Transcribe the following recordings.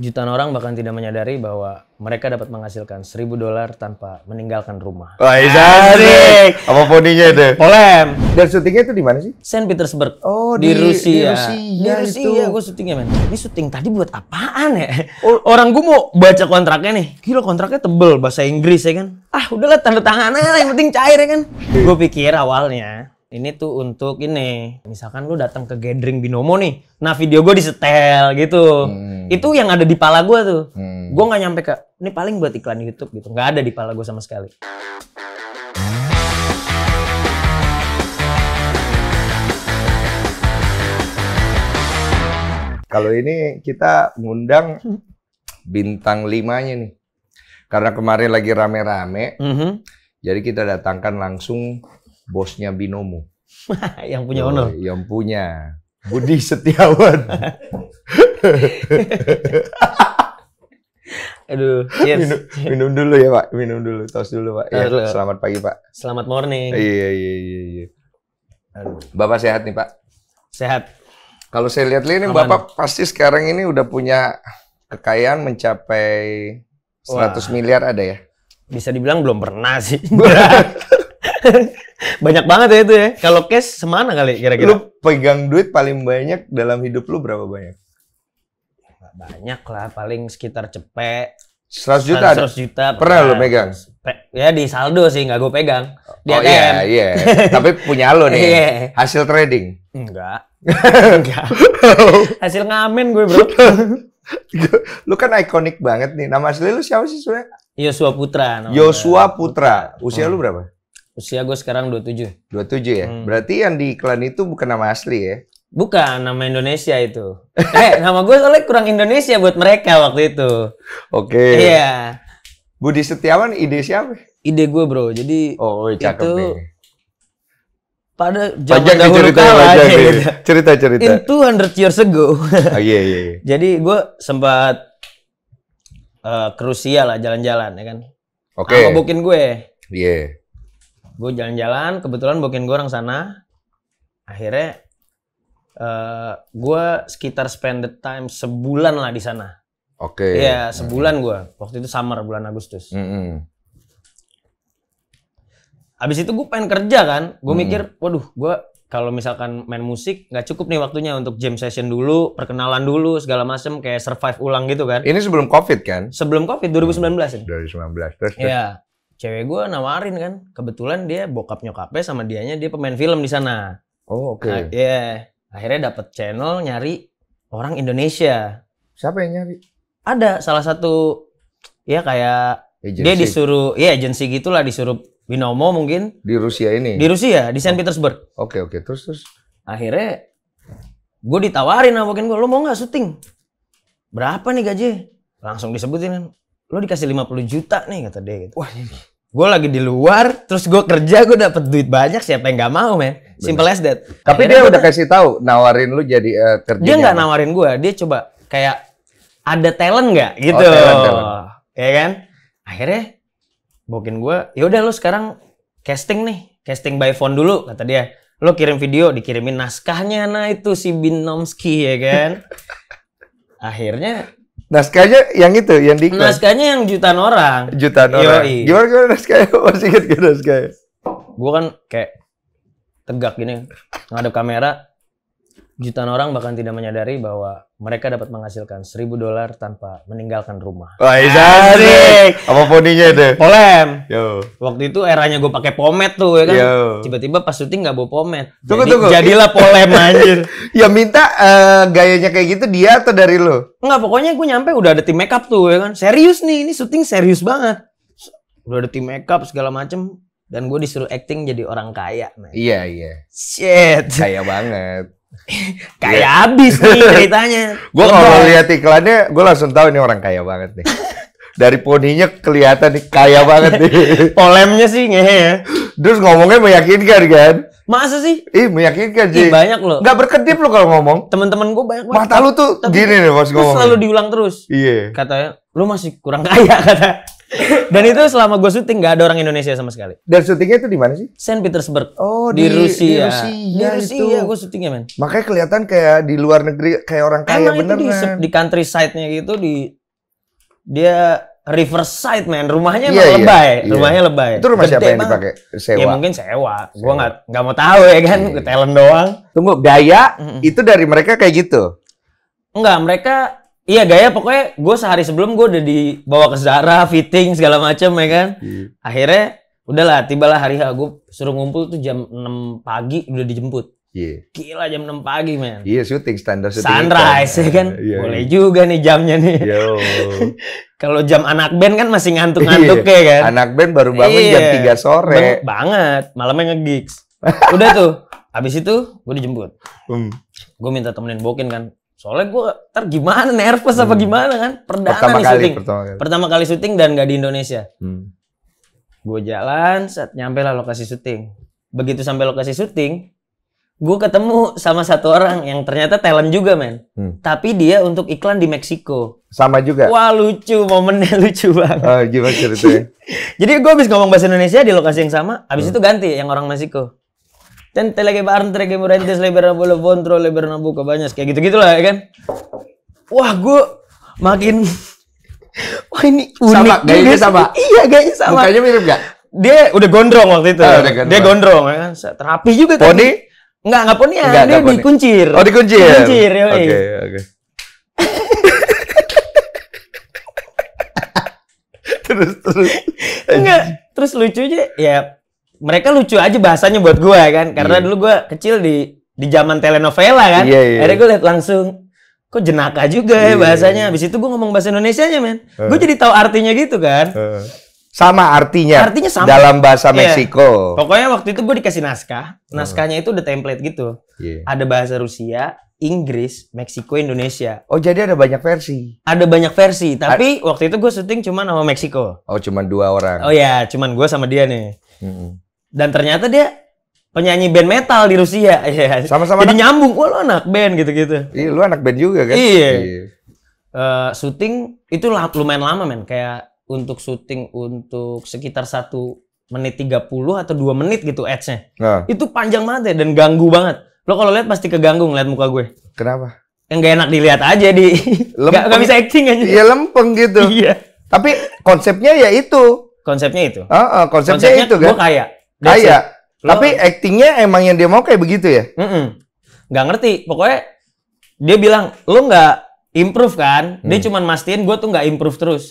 Jutaan orang bahkan tidak menyadari bahwa mereka dapat menghasilkan seribu dolar tanpa meninggalkan rumah. Wah, asik. Apa poninya itu? Polem. Dan syutingnya itu di mana sih? Saint Petersburg. Oh, di, di Rusia. Di Rusia, di Rusia. Iya, gue syutingnya, men. Ini syuting tadi buat apaan ya? Oh. Orang gue mau baca kontraknya nih. Gila kontraknya tebel bahasa Inggris ya kan. Ah, udahlah tanda tangan aja yang penting cair ya kan. Gue pikir awalnya ini tuh untuk ini misalkan lu datang ke gathering binomo nih nah video gue di setel gitu hmm. itu yang ada di pala gue tuh hmm. gue nggak nyampe ke ini paling buat iklan YouTube gitu nggak ada di pala gue sama sekali kalau ini kita ngundang bintang limanya nih karena kemarin lagi rame-rame mm -hmm. jadi kita datangkan langsung bosnya Binomo. yang punya oh, Yang punya Budi Setiawan. Aduh, yes. Minum, minum dulu ya Pak, minum dulu, tos dulu Pak. Ya, selamat pagi Pak. Selamat morning. Iya iya iya. iya. Aduh. Bapak sehat nih Pak. Sehat. Kalau saya lihat ini Aman. Bapak pasti sekarang ini udah punya kekayaan mencapai 100 Wah. miliar ada ya? Bisa dibilang belum pernah sih. banyak banget ya itu ya. Kalau cash semana kali kira-kira? Lu pegang duit paling banyak dalam hidup lu berapa banyak? banyak lah, paling sekitar cepet. 100 juta? 100 juta. Pernah, pernah lu megang? ya di saldo sih, nggak gue pegang. Oh, di oh ATM. iya, iya. Tapi punya lu nih. Iya. Hasil trading? Enggak. Enggak. Hasil ngamen gue bro. lu kan ikonik banget nih. Nama asli lu siapa sih sebenernya? Yosua Putra. Yosua Putra. Putra. Usia hmm. lu berapa? Usia gue sekarang 27. 27 ya? Hmm. Berarti yang di iklan itu bukan nama asli ya? Bukan, nama Indonesia itu. eh, nama gue soalnya kurang Indonesia buat mereka waktu itu. Oke. Okay. Iya. Budi Setiawan ide siapa? Ide gue bro, jadi oh, itu nih. pada zaman dahulu kala iya, iya. cerita cerita. Itu hundred years ago. oh, iya, iya. Jadi gue sempat uh, ke lah jalan-jalan ya kan. Oke. Okay. bukin gue. Iya. Yeah gue jalan-jalan kebetulan bokin gue orang sana akhirnya uh, eh, gue sekitar spend the time sebulan lah di sana oke okay. iya hmm. sebulan mm. gue waktu itu summer bulan Agustus mm -hmm. Abis itu gue pengen kerja kan, gue mm. mikir, waduh, gue kalau misalkan main musik nggak cukup nih waktunya untuk jam session dulu, perkenalan dulu, segala macem kayak survive ulang gitu kan. Ini sebelum Covid kan? Sebelum Covid 2019 hmm, 2019. Terus, ya cewek gue nawarin kan kebetulan dia bokap nyokapnya sama dianya dia pemain film di sana oh oke okay. nah, yeah. akhirnya dapat channel nyari orang Indonesia siapa yang nyari ada salah satu ya kayak agency. dia disuruh ya agensi gitulah disuruh binomo mungkin di Rusia ini di Rusia di Saint Petersburg oke okay, oke okay. terus terus akhirnya gue ditawarin sama gue lo mau nggak syuting berapa nih gaji langsung disebutin kan, lo dikasih 50 juta nih kata dia gitu. Wah, ini gue lagi di luar terus gue kerja gue dapet duit banyak siapa yang nggak mau men simple as that tapi Akhirnya dia udah kasih tahu nawarin lu jadi uh, eh, kerja dia nggak nawarin gue dia coba kayak ada talent nggak oh, gitu oh, talent, ya kan akhirnya bokin gue ya udah lu sekarang casting nih casting by phone dulu kata dia lo kirim video dikirimin naskahnya nah itu si Binomski ya kan akhirnya Naskahnya yang itu, yang di iklan. Naskahnya yang jutaan orang. Jutaan Yoi. orang. Gimana gimana naskahnya? Masih inget gak naskahnya? Gue kan kayak tegak gini, ngadep kamera, Jutaan orang bahkan tidak menyadari bahwa mereka dapat menghasilkan seribu dolar tanpa meninggalkan rumah. Wah, asik. Apa poninya itu? Polem. Yo. Waktu itu eranya gue pakai pomet tuh ya kan. Tiba-tiba pas syuting nggak bawa pomet. Tunggu, Jadi, tunggu. Jadilah polem anjir. ya minta uh, gayanya kayak gitu dia atau dari lo? Enggak, pokoknya gue nyampe udah ada tim makeup tuh ya kan. Serius nih, ini syuting serius banget. Udah ada tim makeup segala macem dan gue disuruh acting jadi orang kaya. nah. Iya, iya. Shit. Kaya banget kayak iya. habis nih ceritanya. gue kalau lihat iklannya, gue langsung tahu ini orang kaya banget nih. Dari poninya kelihatan nih kaya banget nih. Polemnya sih ngehe ya. Terus ngomongnya meyakinkan kan? Masa sih? Ih meyakinkan sih. Ih, banyak loh. Gak berkedip lo kalau ngomong. Temen-temen gue banyak banget. Mata lu tuh gini nih pas ngomong. selalu diulang terus. Iya. Katanya, lu masih kurang kaya kata. Dan itu selama gue syuting nggak ada orang Indonesia sama sekali. Dan syutingnya itu di mana sih? Saint Petersburg. Oh di, di Rusia. Di Rusia, di Rusia itu. Iya, gue syutingnya men. Makanya kelihatan kayak di luar negeri kayak orang kaya Emang bener itu di, di countryside-nya gitu di dia Riverside man, rumahnya yeah, iya, yeah, lebay, yeah. rumahnya lebay. Itu rumah Gede siapa yang dipakai? Sewa. Ya mungkin sewa. Gue Gua nggak nggak mau tahu ya kan, yeah. Iya. talent doang. Tunggu gaya mm -hmm. itu dari mereka kayak gitu. Enggak, mereka Iya gaya pokoknya gue sehari sebelum gue udah dibawa ke Zara fitting segala macam, ya kan. Hmm. Akhirnya udahlah tibalah hari H gue suruh ngumpul tuh jam 6 pagi udah dijemput. Iya. Yeah. Gila jam 6 pagi men. Iya yeah, syuting standar syuting. Sunrise ya kan. Yeah, Boleh juga nih jamnya nih. Kalau jam anak band kan masih ngantuk-ngantuk yeah. ya kan. Anak band baru bangun yeah. jam 3 iya. sore. Bang banget. Malamnya nge-gigs. udah tuh. Habis itu gue dijemput. Hmm. Gue minta temenin Bokin kan. Soalnya gue ntar gimana nervous hmm. apa gimana kan perdana pertama nih kali, syuting pertama kali. pertama kali syuting dan gak di Indonesia. Hmm. Gue jalan saat nyampe lah lokasi syuting. Begitu sampai lokasi syuting, gue ketemu sama satu orang yang ternyata talent juga men hmm. tapi dia untuk iklan di Meksiko sama juga wah lucu momennya lucu banget oh, gimana ceritanya jadi gue habis ngomong bahasa Indonesia di lokasi yang sama habis hmm. itu ganti yang orang Meksiko Ten lagi barntre ke murentes leber na bola bontro leber na buka banyak kayak gitu gitulah ya kan. Wah gua makin wah ini unik sama gayanya sama iya gayanya sama mukanya mirip gak dia udah gondrong waktu itu oh, dia gondrong ya kan terapi juga kan poni Enggak, enggak poni ya. Enggak, dia enggak dikuncir. Oh, dikuncir. Dikuncir, ya. Oke, terus terus. Enggak, terus lucunya ya mereka lucu aja bahasanya buat gue kan karena yeah. dulu gue kecil di di zaman telenovela kan yeah, yeah. akhirnya gue lihat langsung kok jenaka juga ya yeah, iya, iya. bahasanya habis itu gue ngomong bahasa Indonesia nya men uh. gue jadi tahu artinya gitu kan uh. sama artinya artinya sama dalam bahasa yeah. Meksiko pokoknya waktu itu gue dikasih naskah naskahnya itu udah template gitu yeah. ada bahasa Rusia Inggris, Meksiko, Indonesia. Oh, jadi ada banyak versi. Ada banyak versi, tapi A waktu itu gue syuting cuma sama Meksiko. Oh, cuma dua orang. Oh ya, cuma gue sama dia nih. Mm -hmm dan ternyata dia penyanyi band metal di Rusia iya. sama-sama jadi anak... nyambung wah lu anak band gitu-gitu iya lu anak band juga kan iya, iya. Uh, syuting itu lumayan lama men kayak untuk syuting untuk sekitar satu menit 30 atau dua menit gitu ads-nya. Nah. Itu panjang banget ya dan ganggu banget. Lo kalau lihat pasti keganggu ngeliat muka gue. Kenapa? Yang gak enak dilihat aja di lempeng. gak, gak bisa acting aja. Iya lempeng gitu. iya. Tapi konsepnya ya itu. Konsepnya itu. Uh, uh, konsepnya, konsepnya itu kan. Gue kayak Iya, lo, tapi actingnya emang yang dia mau kayak begitu ya mm -mm. Gak ngerti pokoknya dia bilang lo nggak improve kan dia hmm. cuma mastiin gue tuh nggak improve terus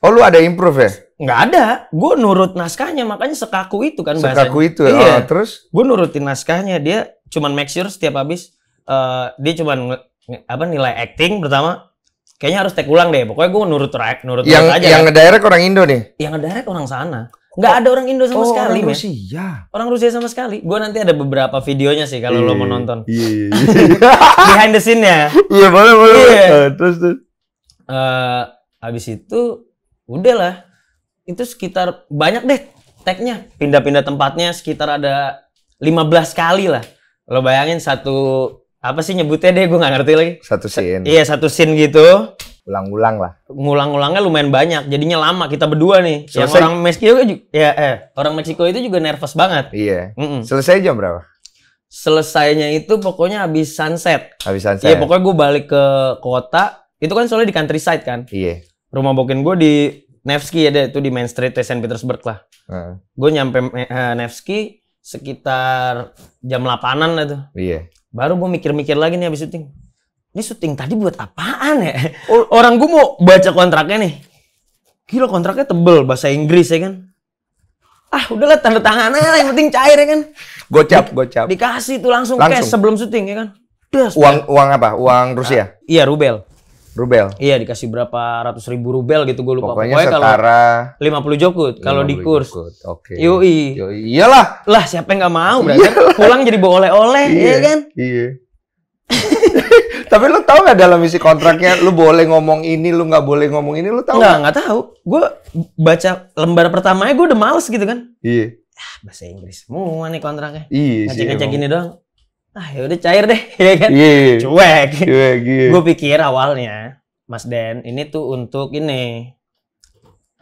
Oh lu ada improve ya? Nggak ada, gue nurut naskahnya makanya sekaku itu kan bahasanya. Sekaku itu, iya. oh, terus? Gue nurutin naskahnya, dia cuma make sure setiap habis uh, dia cuma apa nilai acting pertama kayaknya harus take ulang deh pokoknya gue nurut track nurut yang, track aja yang kan. ngedirect orang Indo nih yang ngedirect orang sana Nggak ada orang Indo sama oh, sekali. Orang Rusia. Ya. Orang Rusia sama sekali. Gua nanti ada beberapa videonya sih kalau lo mau iya, nonton. Iya, iya. Behind the scene ya. Iya boleh boleh. yeah. Uh, terus terus. Uh, habis itu udahlah. Itu sekitar banyak deh tagnya. Pindah-pindah tempatnya sekitar ada 15 kali lah. Lo bayangin satu apa sih nyebutnya deh gue nggak ngerti lagi. Satu scene. Iya satu scene gitu ulang-ulang lah. Ngulang-ulangnya lumayan banyak, jadinya lama kita berdua nih. Selesai. Yang orang Meksiko juga, ya eh, orang Meksiko itu juga nervous banget. Iya. Mm -mm. Selesai jam berapa? Selesainya itu pokoknya habis sunset. Habis iya, sunset. Iya, pokoknya gue balik ke kota. Itu kan soalnya di countryside kan. Iya. Rumah bokin gue di Nevsky ya deh, itu di Main Street St. Petersburg lah. Mm. Gue nyampe uh, Nevsky sekitar jam 8-an lah Iya. Baru gue mikir-mikir lagi nih habis syuting ini syuting tadi buat apaan ya? Oh. Orang gue mau baca kontraknya nih. Gila kontraknya tebel bahasa Inggris ya kan. Ah udahlah tanda tangan aja yang penting cair ya kan. Gocap, Di, gocap. Dikasih tuh langsung, langsung. cash sebelum syuting ya kan. Das, uang uang apa? Uang Rusia? Ah, iya rubel. Rubel. Iya dikasih berapa ratus ribu rubel gitu gue lupa. Pokoknya, Pokoknya setara lima puluh jokut kalau di kurs. Oke. Okay. Yoi. Yoi. Iyalah. Lah siapa yang nggak mau berarti iya. kan pulang jadi boleh oleh-oleh ya iya, kan? Iya. Tapi lu tahu nggak dalam isi kontraknya lu boleh ngomong ini, lu nggak boleh ngomong ini, lu tahu? Nggak, nggak tahu. Gue baca lembar pertamanya gue udah males gitu kan. Iya. Ah, bahasa Inggris semua nih kontraknya. Iya. Ngecek-ngecek gini doang. Ah, ya udah cair deh, ya kan? Iya. Cuek. Cuek. Iya. Gue pikir awalnya, Mas Den, ini tuh untuk ini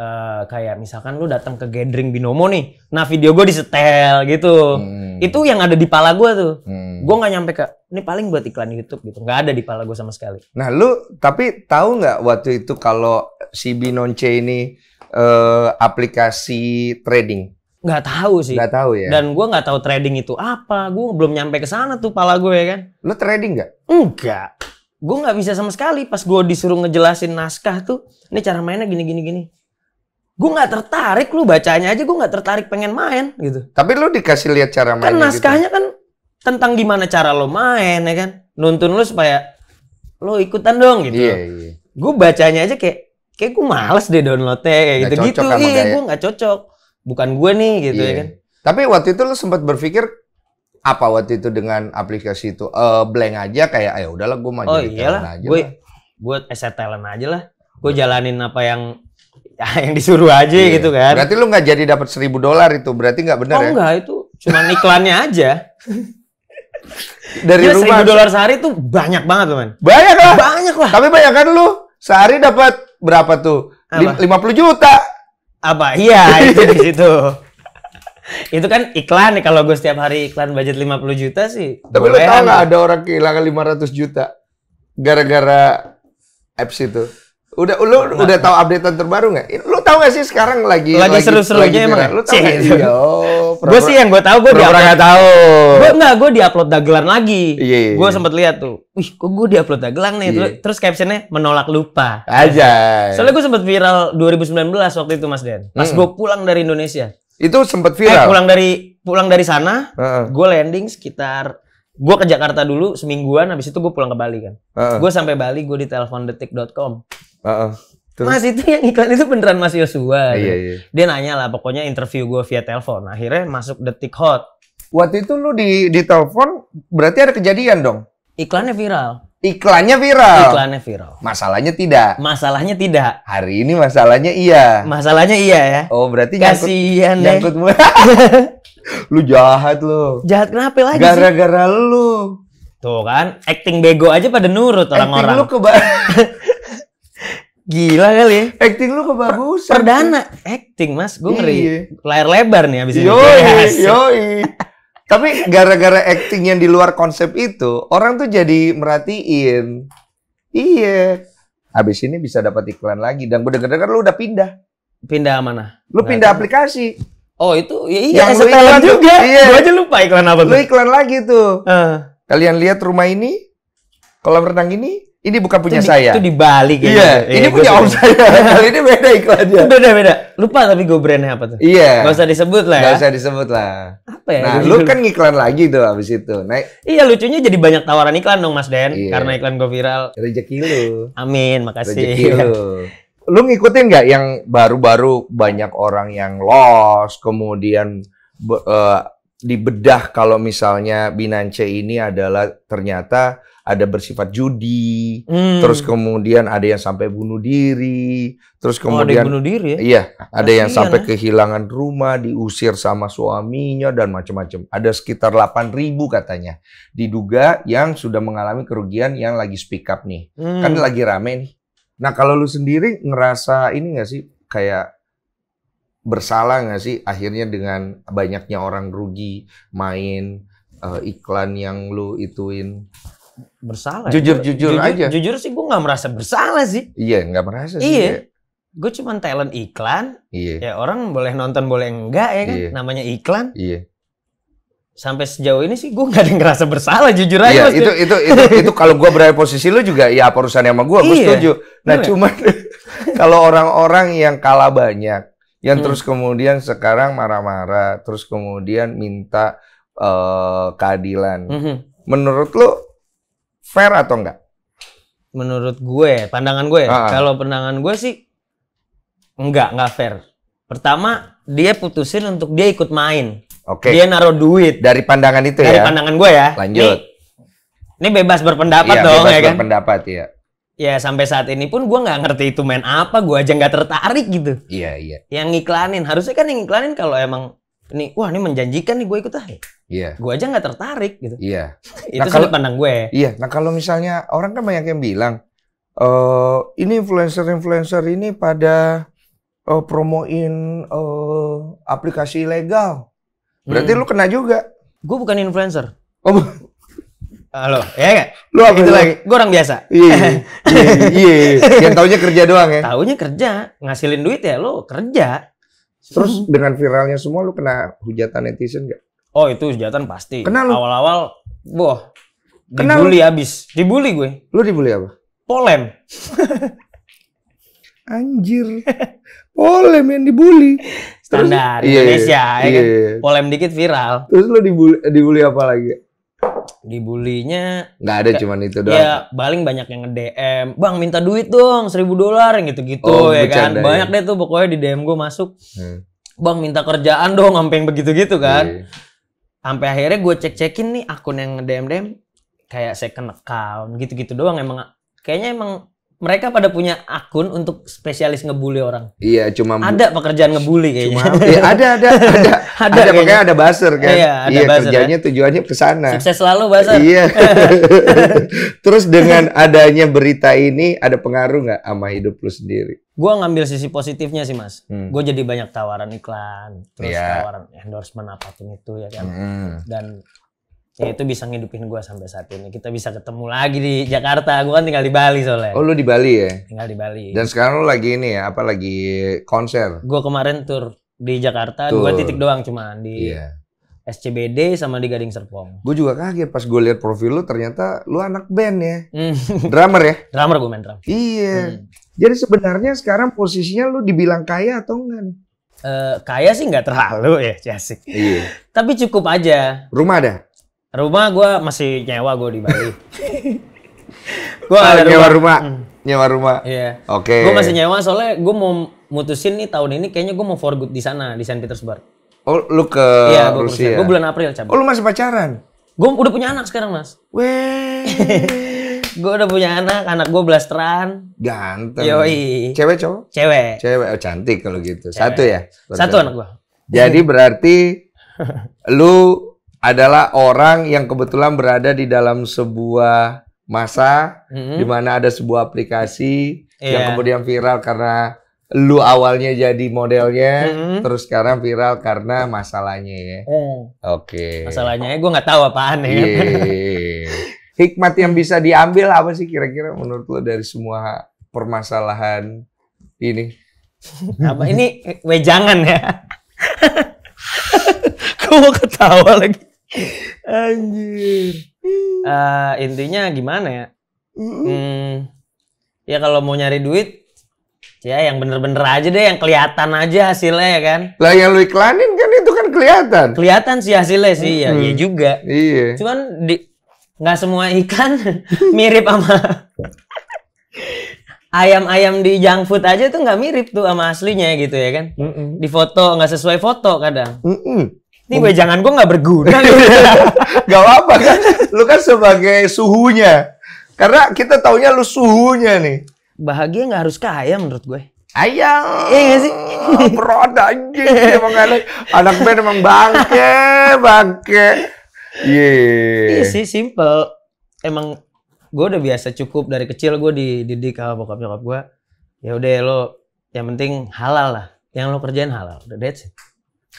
uh, kayak misalkan lu datang ke gathering binomo nih, nah video gue disetel gitu. Hmm Hmm. Itu yang ada di pala gue tuh. Hmm. Gue nggak nyampe ke, ini paling buat iklan YouTube gitu. Nggak ada di pala gue sama sekali. Nah lu, tapi tahu nggak waktu itu kalau si Binonce ini uh, aplikasi trading? Nggak tahu sih. Nggak tahu ya. Dan gue nggak tahu trading itu apa. Gue belum nyampe ke sana tuh pala gue ya kan. Lu trading nggak? Enggak. Gue nggak bisa sama sekali. Pas gue disuruh ngejelasin naskah tuh, ini cara mainnya gini gini gini gue nggak tertarik lu bacanya aja gue nggak tertarik pengen main gitu tapi lu dikasih lihat cara main kan gitu. naskahnya gitu. kan tentang gimana cara lo main ya kan nuntun lu supaya lo ikutan dong gitu iya, iya. gue bacanya aja kayak kayak gue males deh downloadnya kayak gak gitu gitu iya gue nggak cocok bukan gue nih gitu ya iya. ya kan tapi waktu itu lu sempat berpikir apa waktu itu dengan aplikasi itu uh, blank aja kayak ayo ah, ya udahlah gue mau oh, iyalah. aja gue buat eset talent aja lah gue jalanin apa yang ya yang disuruh aja yeah. gitu kan. Berarti lu nggak jadi dapat seribu dolar itu, berarti nggak benar oh, ya? Enggak, itu cuma iklannya aja. Dari Gila, rumah. Seribu dolar sehari tuh banyak banget teman. Banyak lah. Banyak lah. Tapi banyak kan lu sehari dapat berapa tuh? Lima puluh juta. Apa? Iya itu di situ. itu kan iklan nih kalau gue setiap hari iklan budget 50 juta sih. Tapi lu tau nggak ada orang kehilangan 500 juta gara-gara apps itu? Udah lu nah. nah udah nah. tahu updatean terbaru nggak? Lu tahu nggak sih sekarang lagi lagi, lagi seru-serunya emang? Lu ya? tahu sih, iya. Oh, gue sih yang gue tahu gue diupload. nggak tahu. Gue nggak gue diupload dagelan lagi. Iya. Yeah. Gue iya. sempet lihat tuh. Wih, kok gue diupload dagelan nih? Yeah. Terus captionnya menolak lupa. Aja. Soalnya gue sempet viral 2019 waktu itu Mas Den. Pas hmm. gue pulang dari Indonesia. Itu sempet viral. Eh, pulang dari pulang dari sana, uh -uh. gue landing sekitar gue ke Jakarta dulu semingguan habis itu gue pulang ke Bali kan. Uh -uh. Gue sampai Bali gue di telepon detik.com. Uh Terus? Mas itu yang iklan itu beneran Mas Yosua. Iya, gitu. iya. Dia nanya lah, pokoknya interview gue via telepon. Akhirnya masuk detik hot. Waktu itu lu di di telepon, berarti ada kejadian dong. Iklannya viral. Iklannya viral. Iklannya viral. Masalahnya tidak. Masalahnya tidak. Hari ini masalahnya iya. Masalahnya iya ya. Oh berarti kasihan ya. nyangkut, deh. nyangkut lu jahat lu. Jahat kenapa lagi Gara-gara lu. Tuh kan, acting bego aja pada nurut orang-orang. Acting lu keba Gila kali ya. Acting lu kebagus, Per perdana acting, Mas. Gue ngeri. Iyi. Layar lebar nih abis ini. Yoi, yoi. Tapi gara-gara acting yang di luar konsep itu, orang tuh jadi merhatiin. Iya. abis ini bisa dapat iklan lagi. Dan gue denger-denger lu udah pindah. Pindah mana? Lu Gak pindah tahu. aplikasi. Oh itu, ya iya, yang lu iklan juga. Iya. Gue aja lupa iklan apa tuh. Lu iklan lagi tuh. Uh. Kalian lihat rumah ini, kolam renang ini, ini bukan punya itu di, saya. Itu dibalik iya, ya. Iya, ini punya om saya. Kali ini beda iklannya. Beda-beda. Lupa tapi gue brandnya apa tuh. Iya. Gak usah disebut lah ya. Gak usah disebut lah. Apa ya? Nah, lu kan ngiklan lagi tuh abis itu. Naik. Iya, lucunya jadi banyak tawaran iklan dong Mas Den. Iya. Karena iklan gue viral. Rezeki lu. Amin, makasih. Rezeki lu. lu ngikutin nggak yang baru-baru banyak orang yang lost, kemudian uh, dibedah kalau misalnya Binance ini adalah ternyata ada bersifat judi, hmm. terus kemudian ada yang sampai bunuh diri, terus kemudian oh, ada bunuh diri ya? Iya, ada nah, yang sampai nah. kehilangan rumah, diusir sama suaminya dan macam-macam. Ada sekitar 8.000 katanya. Diduga yang sudah mengalami kerugian yang lagi speak up nih. Kan hmm. Kan lagi rame nih. Nah, kalau lu sendiri ngerasa ini gak sih kayak bersalah nggak sih akhirnya dengan banyaknya orang rugi main uh, iklan yang lu ituin bersalah jujur ya? jujur, jujur aja jujur sih gue nggak merasa bersalah sih iya nggak merasa sih iya ya. gue cuman talent iklan iya ya orang boleh nonton boleh enggak ya kan iya. namanya iklan iya sampai sejauh ini sih gue nggak ada yang ngerasa bersalah jujur aja iya, itu, itu itu itu itu kalau gue berada posisi lu juga ya apa yang sama gue gue iya. setuju nah Bener. Iya. cuman kalau orang-orang yang kalah banyak yang hmm. terus kemudian sekarang marah-marah, terus kemudian minta uh, keadilan. Hmm, hmm. Menurut lo fair atau enggak? Menurut gue, pandangan gue, uh kalau pandangan gue sih enggak, enggak fair. Pertama, dia putusin untuk dia ikut main. Oke. Okay. Dia naruh duit. Dari pandangan itu Dari ya. Dari pandangan gue ya. Lanjut. Ini, ini bebas berpendapat iya, dong bebas ya kan? berpendapat, kan. Bebas berpendapat ya ya sampai saat ini pun gue nggak ngerti itu main apa gue aja nggak tertarik gitu iya iya yang ngiklanin harusnya kan yang ngiklanin kalau emang ini wah ini menjanjikan nih gue ikut ah iya gue aja nggak tertarik gitu iya itu nah, sudut pandang gue iya nah kalau misalnya orang kan banyak yang bilang e, ini influencer-influencer ini pada uh, promoin uh, aplikasi ilegal berarti hmm. lu kena juga gue bukan influencer oh Halo, ya enggak? Lu apa itu lagi? Gue orang biasa. Iya iya, iya. iya. iya. Yang taunya kerja doang ya. Taunya kerja, ngasilin duit ya lu kerja. Terus dengan viralnya semua lu kena hujatan netizen gak? Oh, itu hujatan pasti. kenal Awal-awal boh. kenal Dibully habis. Dibully gue. Lu dibully apa? Polem. Anjir. Polem yang dibully. Standar Indonesia iya, ya kan. Iya. Polem dikit viral. Terus lu dibully, dibully apa lagi? dibulinya nggak ada cuman itu doang ya paling banyak yang nge DM bang minta duit dong seribu dolar gitu gitu oh, ya kan banyak iya. deh tuh pokoknya di DM gue masuk hmm. bang minta kerjaan dong sampai yang begitu gitu kan yeah. sampai akhirnya gue cek cekin nih akun yang nge DM DM kayak second account gitu gitu doang emang kayaknya emang mereka pada punya akun untuk spesialis ngebully orang. Iya, cuma ada pekerjaan ngebully kayaknya. Cuma, iya, ada ada ada ada, ada makanya ada buzzer kan. Iya, ada iya buzzer, kerjanya kan? tujuannya ke sana. Sukses selalu buzzer. Iya. Terus dengan adanya berita ini ada pengaruh nggak sama hidup lu sendiri? Gua ngambil sisi positifnya sih, Mas. Hmm. Gue jadi banyak tawaran iklan, terus yeah. tawaran endorsement apapun itu ya kan. Hmm. Dan ya itu bisa ngidupin gue sampai saat ini. Kita bisa ketemu lagi di Jakarta. Gue kan tinggal di Bali soalnya. Oh lu di Bali ya? Tinggal di Bali. Dan sekarang lu lagi ini ya, apa lagi konser? Gue kemarin tur di Jakarta Tuh. dua titik doang cuma di yeah. SCBD sama di Gading Serpong. Gue juga kaget pas gue liat profil lu ternyata lu anak band ya. Hmm. drummer ya? Drummer gue main drum. Iya. Hmm. Jadi sebenarnya sekarang posisinya lu dibilang kaya atau enggak nih? Uh, kaya sih nggak terlalu ya, Jasik. Iya. Tapi cukup aja. Rumah ada? Rumah gua masih nyewa gua di Bali. Ah, gua ada nyewa rumah. Hmm. Nyewa rumah. Iya. Yeah. Oke. Okay. Gue masih nyewa soalnya gua mau mutusin nih tahun ini kayaknya gua mau for good di sana di Saint Petersburg. Oh, lu ke yeah, gua Rusia. Iya, Gue bulan April cabut. Oh, lu masih pacaran? Gua udah punya anak sekarang, Mas. Weh. gue udah punya anak, anak gue blasteran. Ganteng. Yoi. Cewek cowok? Cewek. Cewek, oh cantik kalau gitu. Cewek. Satu ya? Satu anak gue. Jadi berarti lu adalah orang yang kebetulan berada di dalam sebuah masa mm-hmm. di mana ada sebuah aplikasi yeah. yang iya. kemudian viral karena lu awalnya jadi modelnya mm-hmm. terus sekarang viral karena masalahnya ya. Mm. Oke. Okay. Masalahnya gue nggak tahu apaan ya. Yeah. Hikmat yang bisa diambil apa sih kira-kira menurut lo dari semua permasalahan ini? apa ini wejangan ya? gue mau ketawa lagi. Anjir. Uh, intinya gimana ya? Hmm, ya kalau mau nyari duit, ya yang bener-bener aja deh, yang kelihatan aja hasilnya ya kan. Lah yang lu iklanin kan itu kan kelihatan. Kelihatan sih hasilnya sih, ya, hmm. ya juga. Iya. Cuman di nggak semua ikan mirip sama ayam-ayam di junk food aja tuh nggak mirip tuh sama aslinya gitu ya kan. Mm -mm. Di foto nggak sesuai foto kadang. Mm -mm ini wejangan gue nggak berguna. gak apa-apa kan? Lu kan sebagai suhunya. Karena kita taunya lu suhunya nih. Bahagia nggak harus kaya menurut gue. Ayang. Iya gak sih? Perod aja. emang anak, anak band emang bangke, bangke. Iya. Yeah. Iya sih, simple. Emang gue udah biasa cukup dari kecil gue dididik sama bokap nyokap gue. Ya udah lo, yang penting halal lah. Yang lo kerjain halal. Udah that's it.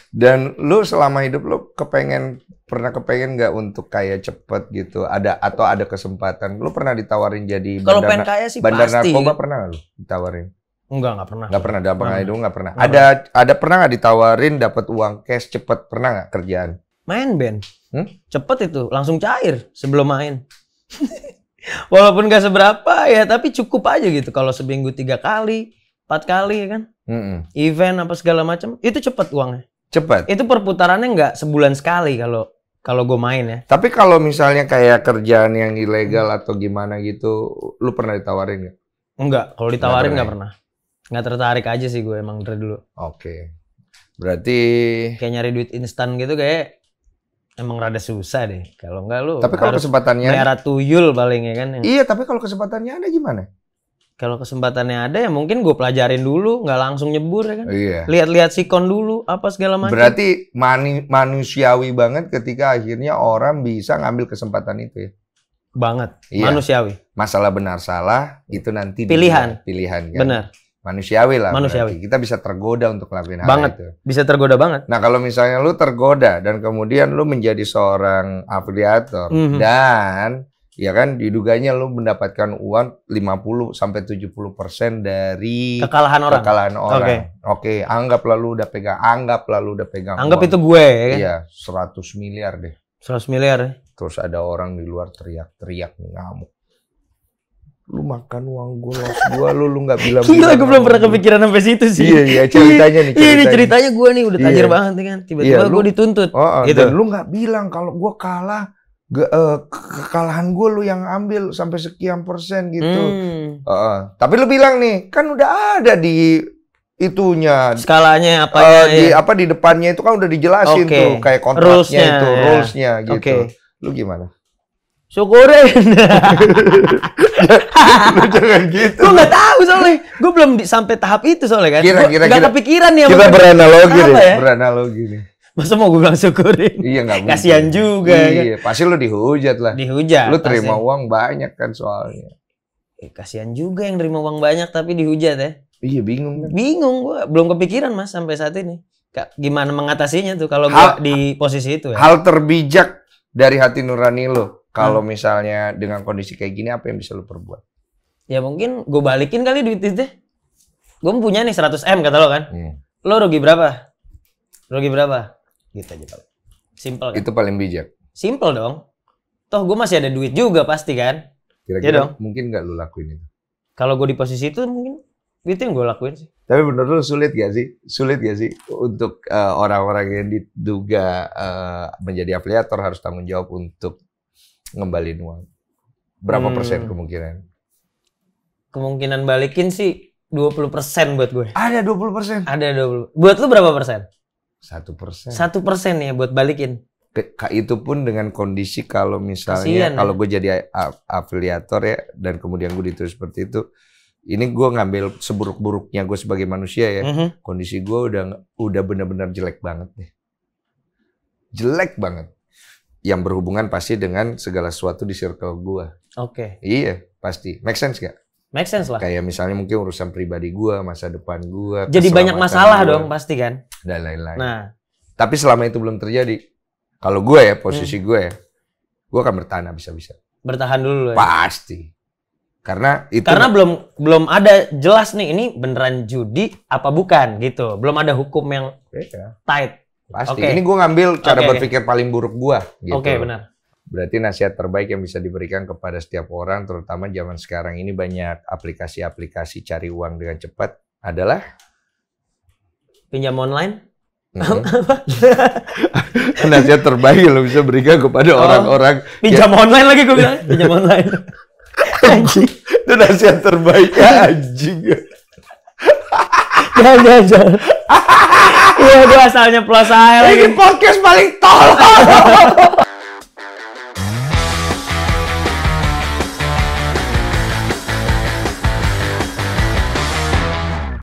Dan lu selama hidup lu kepengen pernah kepengen nggak untuk kayak cepet gitu? Ada atau ada kesempatan? Lu pernah ditawarin jadi Kalau pengen kaya sih bandar pasti. narkoba pernah lu ditawarin? Enggak, enggak pernah. Enggak pernah dampang itu enggak pernah. gak ada pernah. ada pernah nggak ditawarin dapat uang cash cepet pernah nggak kerjaan? Main Ben Hmm? Cepet itu, langsung cair sebelum main. Walaupun nggak seberapa ya, tapi cukup aja gitu. Kalau seminggu tiga kali, empat kali ya kan, mm -mm. event apa segala macam, itu cepet uangnya. Cepat. Itu perputarannya nggak sebulan sekali kalau kalau gue main ya. Tapi kalau misalnya kayak kerjaan yang ilegal atau gimana gitu, lu pernah ditawarin nggak? nggak kalau ditawarin nggak pernah. Nggak tertarik aja sih gue emang dari dulu. Oke. Berarti kayak nyari duit instan gitu kayak emang rada susah deh. Kalau nggak lu Tapi kalau kesempatannya merah tuyul paling ya kan. Ya. Iya, tapi kalau kesempatannya ada gimana? kalau kesempatannya ada ya mungkin gue pelajarin dulu nggak langsung nyebur ya kan iya. lihat-lihat sikon dulu apa segala macam berarti mani manusiawi banget ketika akhirnya orang bisa ngambil kesempatan itu ya banget iya. manusiawi masalah benar salah itu nanti pilihan dia, pilihan kan? benar manusiawi lah manusiawi berarti. kita bisa tergoda untuk banget. hal itu bisa tergoda banget nah kalau misalnya lu tergoda dan kemudian lu menjadi seorang afiliator mm -hmm. dan ya kan diduganya lu mendapatkan uang 50 sampai 70% dari kekalahan orang. Kekalahan orang. Oke. Okay. Okay, anggap lalu udah pegang, anggap lalu udah pegang. Anggap uang. itu gue ya kan? Iya, 100 miliar deh. 100 miliar. Ya? Terus ada orang di luar teriak-teriak ngamuk. Lu makan uang gue, los gue, lu lu nggak bilang. Gila, gue belum pernah kepikiran sampai situ sih. Iya, iya ceritanya nih. Ceritanya. Iya, ini ceritanya gue nih udah tajir iya. banget kan. Tiba-tiba iya, gue dituntut. Oh, gitu. Dan lu nggak bilang kalau gue kalah, Eh, kekalahan gue lu yang ambil sampai sekian persen gitu. Hmm. Uh, tapi lu bilang nih, kan udah ada di itunya skalanya eh, apa uh, di ya? apa di depannya itu kan udah dijelasin okay. tuh kayak kontraknya itu, ya. rules-nya gitu. Okay. Lu gimana? syukurin. lu jangan gitu. Gue nggak tahu soalnya, gue belum sampai tahap itu soalnya kan. Kira-kira. Gak kepikiran nih. Kita beranalogi nih, ya? beranalogi nih. Masa mau gue bilang syukurin? Iya gak mungkin. Kasian juga. Iya, kan? pasti lu dihujat lah. Dihujat. Lu terima pasti. uang banyak kan soalnya. Eh, kasian juga yang terima uang banyak tapi dihujat ya. Iya bingung kan. Bingung gue, belum kepikiran mas sampai saat ini. Gimana mengatasinya tuh kalau gue di posisi itu ya? Hal terbijak dari hati nurani lo. Kalau hmm. misalnya dengan kondisi kayak gini apa yang bisa lo perbuat? Ya mungkin gue balikin kali duit itu deh. Gue punya nih 100 M kata lo kan. Hmm. Lo rugi berapa? Rugi berapa? Gitu aja paling. Simple kan? Itu paling bijak. Simple dong. Toh gue masih ada duit juga pasti kan? Kira-kira ya dong? mungkin nggak lu lakuin itu? Kalau gue di posisi itu mungkin itu yang gue lakuin sih. Tapi menurut lu sulit gak sih? Sulit gak sih untuk eh, orang-orang yang diduga uh, menjadi afiliator harus tanggung jawab untuk ngembalin uang? Berapa hmm. persen kemungkinan? Kemungkinan balikin sih 20 persen buat gue. Ada 20 persen? Ada 20. Buat lu berapa persen? Satu persen. Satu persen ya buat balikin. Ke, itu pun dengan kondisi kalau misalnya Kasian, ya. kalau gue jadi afiliator ya dan kemudian gue ditulis seperti itu, ini gue ngambil seburuk-buruknya gue sebagai manusia ya. Mm -hmm. Kondisi gue udah udah benar-benar jelek banget nih. Jelek banget. Yang berhubungan pasti dengan segala sesuatu di circle gue. Oke. Okay. Iya pasti. Make sense gak? Make sense lah. Kayak misalnya mungkin urusan pribadi gua, masa depan gua. Jadi banyak masalah gua, dong pasti kan. Dan lain-lain. Nah. Tapi selama itu belum terjadi, kalau gue ya hmm. posisi hmm. gue ya, gue akan bertahan bisa-bisa. Bertahan dulu ya. Pasti. Karena itu. Karena belum belum ada jelas nih ini beneran judi apa bukan gitu. Belum ada hukum yang iya. tight. Pasti. Okay. Ini gue ngambil cara okay, berpikir paling buruk gue. Gitu. Oke okay, benar. Berarti nasihat terbaik yang bisa diberikan kepada setiap orang, terutama zaman sekarang ini banyak aplikasi-aplikasi cari uang dengan cepat adalah pinjam online. Hmm. nasihat terbaik yang lo bisa berikan kepada oh, orang-orang oh, pinjam yang... online lagi gue bilang pinjam online anjing itu nasihat terbaik ya anjing jangan jangan jangan iya gue asalnya plus air ini podcast paling tolol